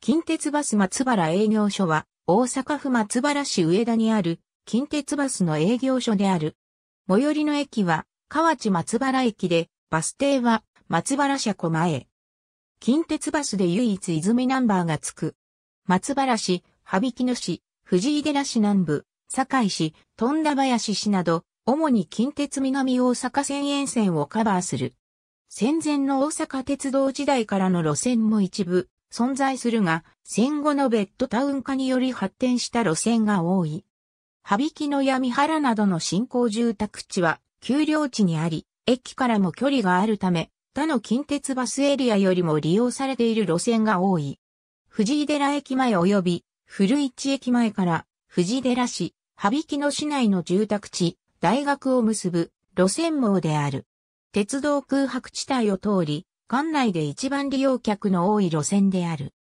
近鉄バス松原営業所は、大阪府松原市上田にある、近鉄バスの営業所である。最寄りの駅は、河内松原駅で、バス停は、松原車庫前。近鉄バスで唯一泉ナンバーがつく。松原市、羽曳野市、藤井寺市南部、堺市、富田林市など、主に近鉄南大阪線沿線をカバーする。戦前の大阪鉄道時代からの路線も一部、存在するが、戦後のベッドタウン化により発展した路線が多い。羽曳野や三原などの新興住宅地は、丘陵地にあり、駅からも距離があるため、他の近鉄バスエリアよりも利用されている路線が多い。藤井寺駅前及び古市駅前から藤井寺市、羽曳野市内の住宅地、大学を結ぶ路線網である。鉄道空白地帯を通り、館内で一番利用客の多い路線である。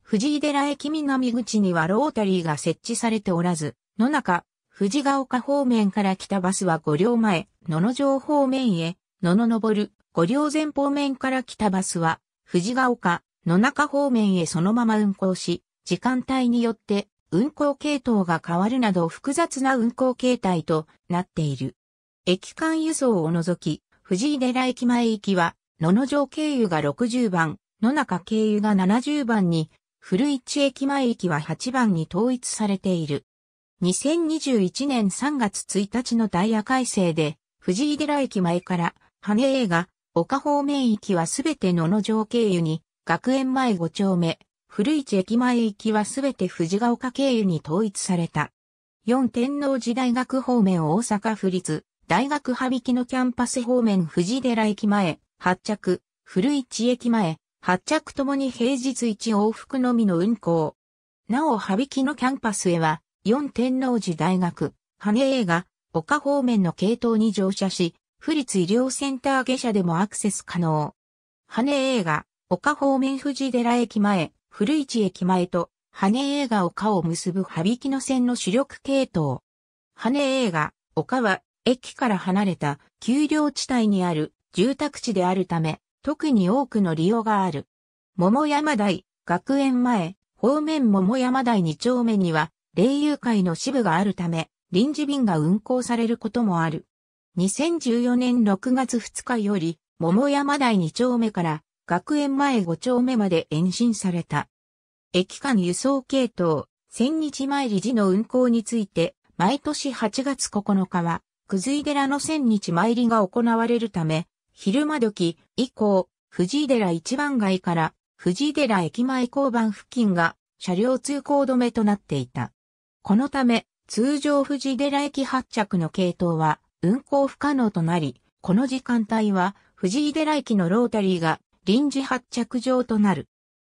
藤井寺駅南口にはロータリーが設置されておらず、野中、藤ヶ丘方面から来たバスは5両前、野々城方面へ、野の登る、5両前方面から来たバスは、藤ヶ丘、野中方面へそのまま運行し、時間帯によって運行系統が変わるなど複雑な運行形態となっている。駅間輸送を除き、藤井寺駅前行きは野野城経由が60番、野中経由が70番に、古市駅前駅は8番に統一されている。2021年3月1日のダイヤ改正で、藤井寺駅前から、羽根映画、岡方面駅はすべて野野城経由に、学園前5丁目、古市駅前駅はすべて藤ヶ丘経由に統一された。4天王寺大学方面大阪府立、大学羽引のキャンパス方面藤寺駅前、発着、古市駅前、発着ともに平日1往復のみの運行。なお、羽きのキャンパスへは、四天王寺大学、羽映画、丘方面の系統に乗車し、府立医療センター下車でもアクセス可能。羽映画、丘方面富士寺駅前、古市駅前と、羽映画丘を結ぶ羽きの線の主力系統。羽映画、丘は、駅から離れた丘陵地帯にある住宅地であるため、特に多くの利用がある。桃山台、学園前、方面桃山台2丁目には、霊友会の支部があるため、臨時便が運行されることもある。2014年6月2日より、桃山台2丁目から、学園前5丁目まで延伸された。駅間輸送系統、千日参り時の運行について、毎年8月9日は、くずい寺の千日参りが行われるため、昼間時以降、藤井寺一番街から藤井寺駅前交番付近が車両通行止めとなっていた。このため、通常藤井寺駅発着の系統は運行不可能となり、この時間帯は藤井寺駅のロータリーが臨時発着場となる。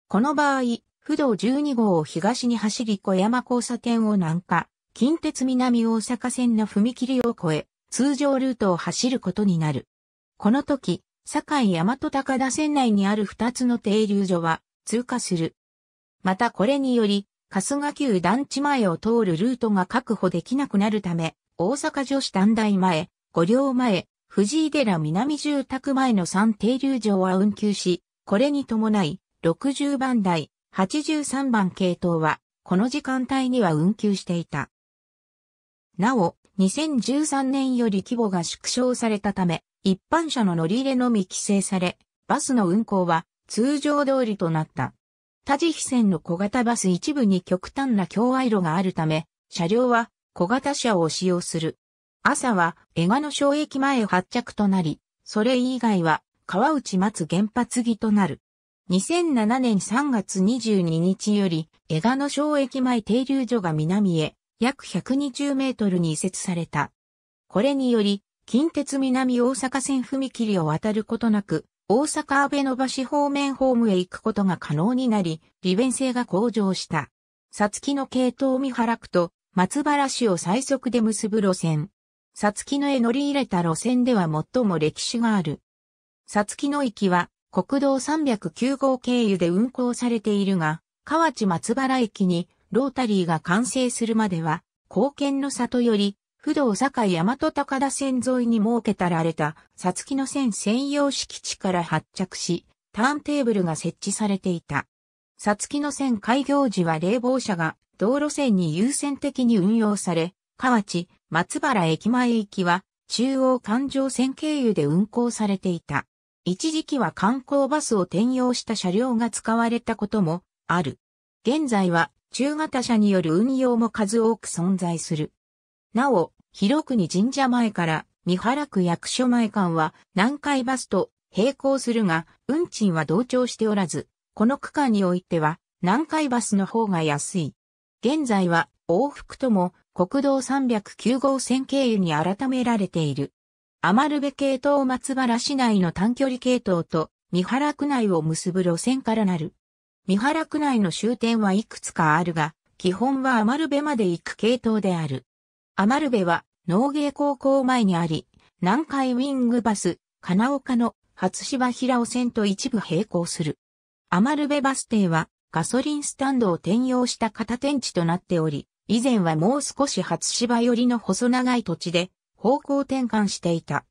この場合、不動12号を東に走り小山交差点を南下、近鉄南大阪線の踏切を越え、通常ルートを走ることになる。この時、堺大和高田線内にある二つの停留所は通過する。またこれにより、春日旧団地前を通るルートが確保できなくなるため、大阪女子短大前、五両前、藤井寺南住宅前の3停留所は運休し、これに伴い、60番台、83番系統は、この時間帯には運休していた。なお、2013年より規模が縮小されたため、一般車の乗り入れのみ規制され、バスの運行は通常通りとなった。田地非線の小型バス一部に極端な境愛路があるため、車両は小型車を使用する。朝は江賀の省駅前発着となり、それ以外は川内松原発着となる。2007年3月22日より、江賀の省駅前停留所が南へ約120メートルに移設された。これにより、近鉄南大阪線踏切を渡ることなく、大阪安倍の橋方面ホームへ行くことが可能になり、利便性が向上した。さつきの系統を見払くと松原市を最速で結ぶ路線。さつきのへ乗り入れた路線では最も歴史がある。さつきの駅は国道309号経由で運行されているが、河内松原駅にロータリーが完成するまでは、貢献の里より不動境大和高田線沿いに設けたられた、さつきの線専用敷地から発着し、ターンテーブルが設置されていた。さつきの線開業時は冷房車が道路線に優先的に運用され、河内、松原駅前行きは中央環状線経由で運行されていた。一時期は観光バスを転用した車両が使われたこともある。現在は中型車による運用も数多く存在する。なお、広国神社前から三原区役所前間は南海バスと並行するが、運賃は同調しておらず、この区間においては南海バスの方が安い。現在は往復とも国道309号線経由に改められている。余部系統松原市内の短距離系統と三原区内を結ぶ路線からなる。三原区内の終点はいくつかあるが、基本は余部まで行く系統である。アマルベは農芸高校前にあり、南海ウィングバス、金岡の初芝平尾線と一部並行する。アマルベバス停はガソリンスタンドを転用した片天地となっており、以前はもう少し初芝寄りの細長い土地で方向転換していた。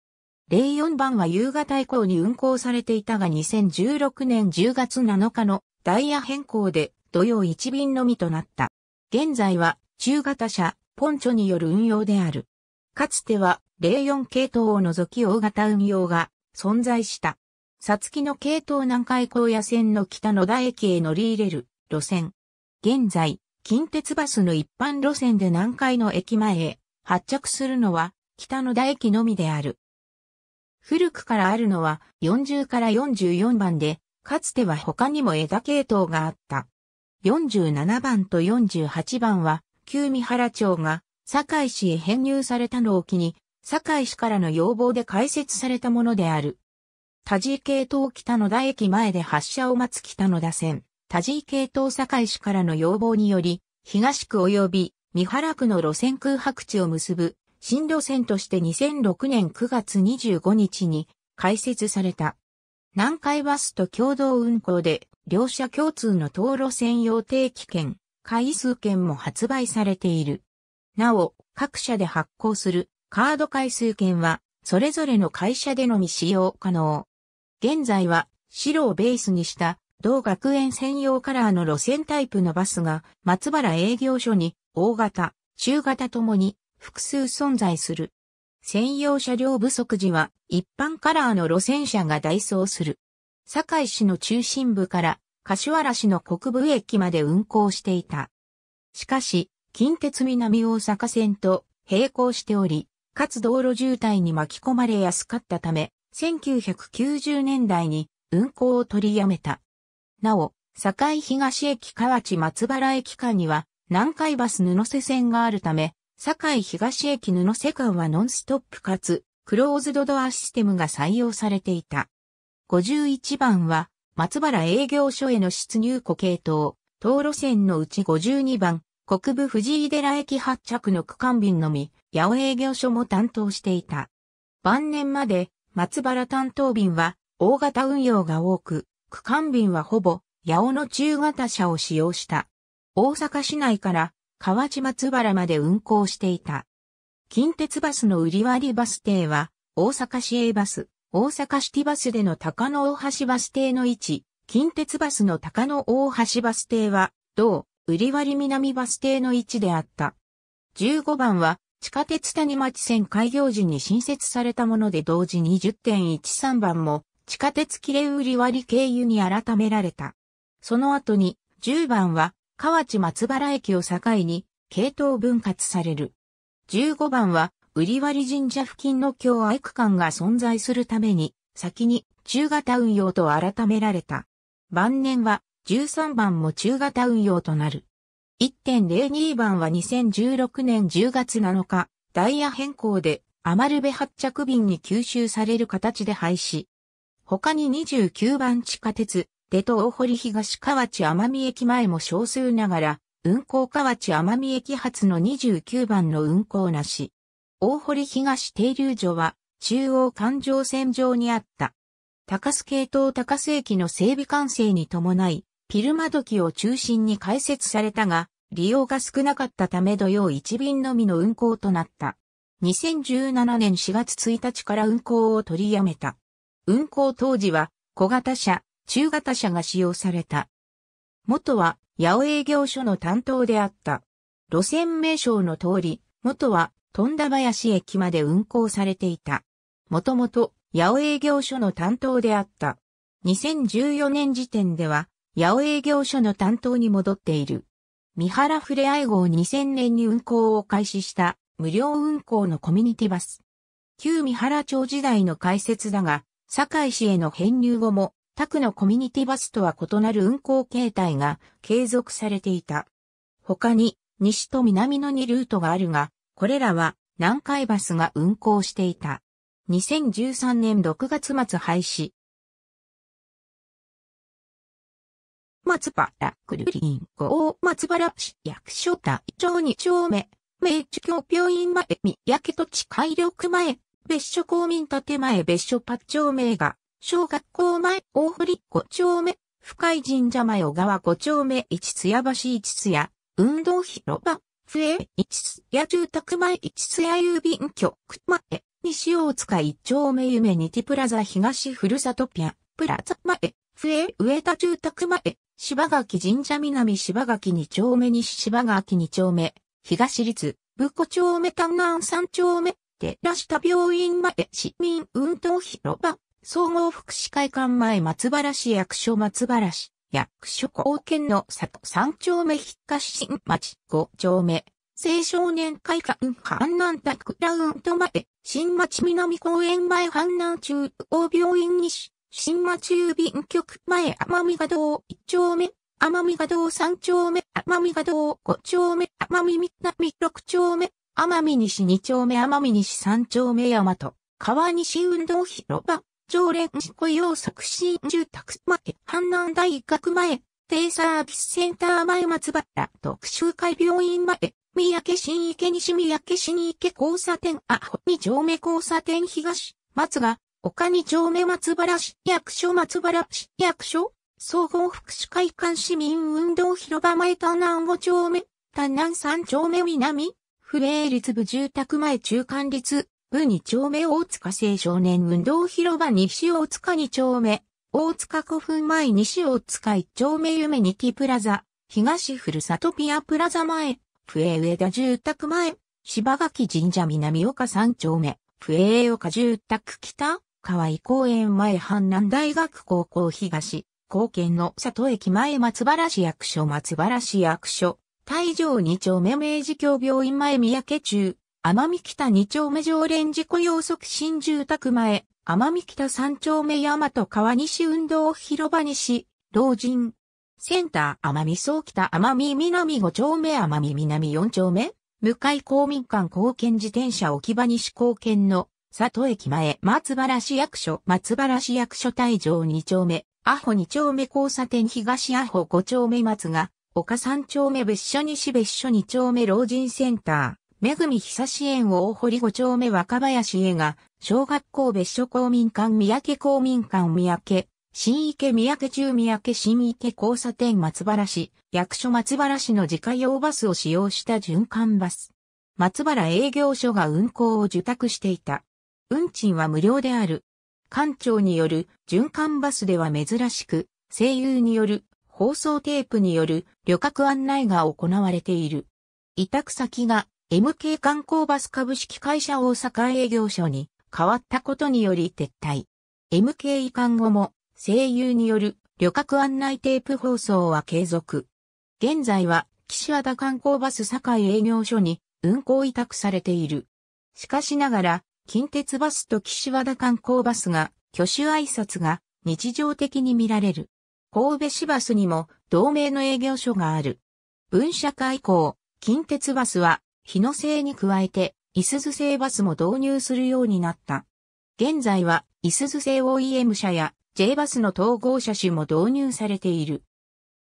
04番は夕方以降に運行されていたが2016年10月7日のダイヤ変更で土曜1便のみとなった。現在は中型車ポンチョによる運用である。かつては、04系統を除き大型運用が存在した。さつきの系統南海高野線の北野田駅へ乗り入れる路線。現在、近鉄バスの一般路線で南海の駅前へ発着するのは北野田駅のみである。古くからあるのは40から44番で、かつては他にも枝系統があった。47番と48番は旧三原町が堺市へ編入されたのを機に、堺市からの要望で開設されたものである。田地系統北野田駅前で発車を待つ北野田線、田地系統堺市からの要望により、東区及び三原区の路線空白地を結ぶ新路線として2006年9月25日に開設された。南海バスと共同運行で両社共通の道路専用定期券、回数券も発売されている。なお、各社で発行するカード回数券は、それぞれの会社でのみ使用可能。現在は、白をベースにした同学園専用カラーの路線タイプのバスが松原営業所に大型、中型ともに複数存在する。専用車両不足時は一般カラーの路線車が代走する。堺市の中心部から柏原市の国部駅まで運行していた。しかし、近鉄南大阪線と並行しており、かつ道路渋滞に巻き込まれやすかったため、1990年代に運行を取りやめた。なお、堺東駅河内松原駅間には、南海バス布瀬線があるため、堺東駅布瀬間はノンストップかつ、クローズドドアシステムが採用されていた。51番は、松原営業所への出入庫系統、道路線のうち52番、国部藤井寺駅発着の区間便のみ、八尾営業所も担当していた。晩年まで、松原担当便は、大型運用が多く、区間便はほぼ、八尾の中型車を使用した。大阪市内から、河内松原まで運行していた。近鉄バスの売り割りバス停は、大阪市営バス、大阪シティバスでの高野大橋バス停の位置、近鉄バスの高野大橋バス停は、同、売割南バス停の位置であった。15番は、地下鉄谷町線開業時に新設されたもので同時に10.13番も、地下鉄切れ売割経由に改められた。その後に、10番は、河内松原駅を境に、系統分割される。15番は、リワリ神社付近の京愛区間が存在するために、先に中型運用と改められた。晩年は13番も中型運用となる。1.02番は2016年10月7日、ダイヤ変更でアマルベ発着便に吸収される形で廃止。他に29番地下鉄、出戸大堀東河内奄美駅前も少数ながら、運行河内奄美駅発の29番の運行なし。大堀東停留所は中央環状線上にあった。高須系統高須駅の整備完成に伴い、ピルマドキを中心に開設されたが、利用が少なかったため土曜一便のみの運行となった。2017年4月1日から運行を取りやめた。運行当時は小型車、中型車が使用された。元は八尾営業所の担当であった。路線名称の通り、元は富田林駅まで運行されていた。もともと、八尾営業所の担当であった。2014年時点では、八尾営業所の担当に戻っている。三原ふれあい号2000年に運行を開始した無料運行のコミュニティバス。旧三原町時代の開設だが、堺市への編入後も、他区のコミュニティバスとは異なる運行形態が継続されていた。他に、西と南の2ルートがあるが、これらは南海バスが運行していた。2013年6月末廃止。松原クルリン号松原市役所大町2丁目、明治教病院前、三宅土地改良区前、別所公民建前別所八丁目が、小学校前大堀5丁目、深井神社前小川5丁目一津屋橋一津屋、運動広場ふえ、いちすや住宅前いちすや郵便局前、西大塚一丁目夢にてプラザ東ふるさとピア、プラザ前、ふえ、上田住宅前、柴垣神社南柴垣二丁目西柴垣二丁目、東立、武庫町目丹南三丁目、寺下病院前市民運動広場、総合福祉会館前松原市役所松原市。役所貢献の里三丁目引っ新町五丁目、青少年会館阪南大クラウントまで、新町南公園前阪南中央病院西、新町郵便局前天美賀道一丁目、天美賀道三丁目、天美賀道五丁目、天美南六丁目、天美西二丁目、天美西三丁目大和、川西運動広場、常連雇用促進住宅前、阪南大学前、低サービスセンター前松原特集会病院前、三宅新池西三宅新池交差点アホ二丁目交差点東、松が、丘二丁目松原市役所松原市役所、総合福祉会館市民運動広場前田南五丁目、田南三丁目南、不霊立部住宅前中間立、部二丁目大塚青少年運動広場西大塚二丁目、大塚古墳前西大塚一丁目夢日木プラザ、東ふるさとピアプラザ前、笛上田住宅前、柴垣神社南岡三丁目、笛岡住宅北、河合公園前阪南大学高校東、高県の里駅前松原市役所松原市役所、大城二丁目明治教病院前三宅中、奄美北二丁目常連事故要促進住宅前、奄美北三丁目大和川西運動広場西、老人。センター奄美総北奄美南五丁目奄美南四丁目向かい公民館貢献自転車置き場西貢献の里駅前松原市役所松原市役所大場二丁目阿保二丁目交差点東阿保五丁目松が丘三丁目別所西別所二丁目老人センターめぐみ久支園を大堀5丁目若林へが、小学校別所公民館三宅公民館三宅、新池三宅中三宅新池交差点松原市、役所松原市の自家用バスを使用した循環バス。松原営業所が運行を受託していた。運賃は無料である。館長による循環バスでは珍しく、声優による放送テープによる旅客案内が行われている。委託先が MK 観光バス株式会社大阪営業所に変わったことにより撤退。MK 移管後も声優による旅客案内テープ放送は継続。現在は岸和田観光バス堺営業所に運行委託されている。しかしながら、近鉄バスと岸和田観光バスが挙手挨拶が日常的に見られる。神戸市バスにも同名の営業所がある。分社化以降、近鉄バスは日野製に加えて、いすず製バスも導入するようになった。現在は、いすず製 OEM 車や J バスの統合車種も導入されている。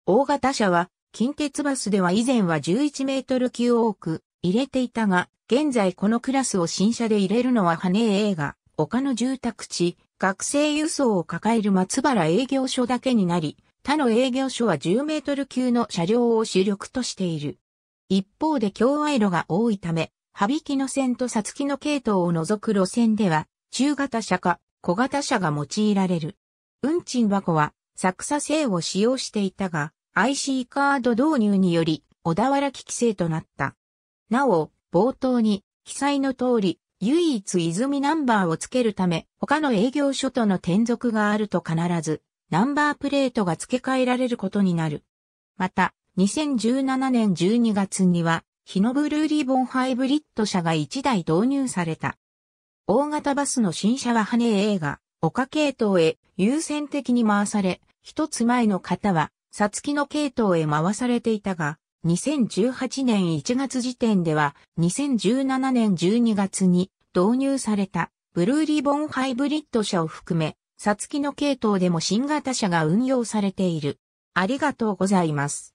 大型車は、近鉄バスでは以前は11メートル級多く入れていたが、現在このクラスを新車で入れるのは羽根映画、丘の住宅地、学生輸送を抱える松原営業所だけになり、他の営業所は10メートル級の車両を主力としている。一方で共愛路が多いため、羽引の線とさつきの系統を除く路線では、中型車か小型車が用いられる。運賃箱は、作作製を使用していたが、IC カード導入により、小田原機規制となった。なお、冒頭に、記載の通り、唯一泉ナンバーをつけるため、他の営業所との転属があると必ず、ナンバープレートが付け替えられることになる。また、2017年12月には、日のブルーリボンハイブリッド車が1台導入された。大型バスの新車は羽映画、岡系統へ優先的に回され、一つ前の方は、サツキの系統へ回されていたが、2018年1月時点では、2017年12月に導入された、ブルーリボンハイブリッド車を含め、サツキの系統でも新型車が運用されている。ありがとうございます。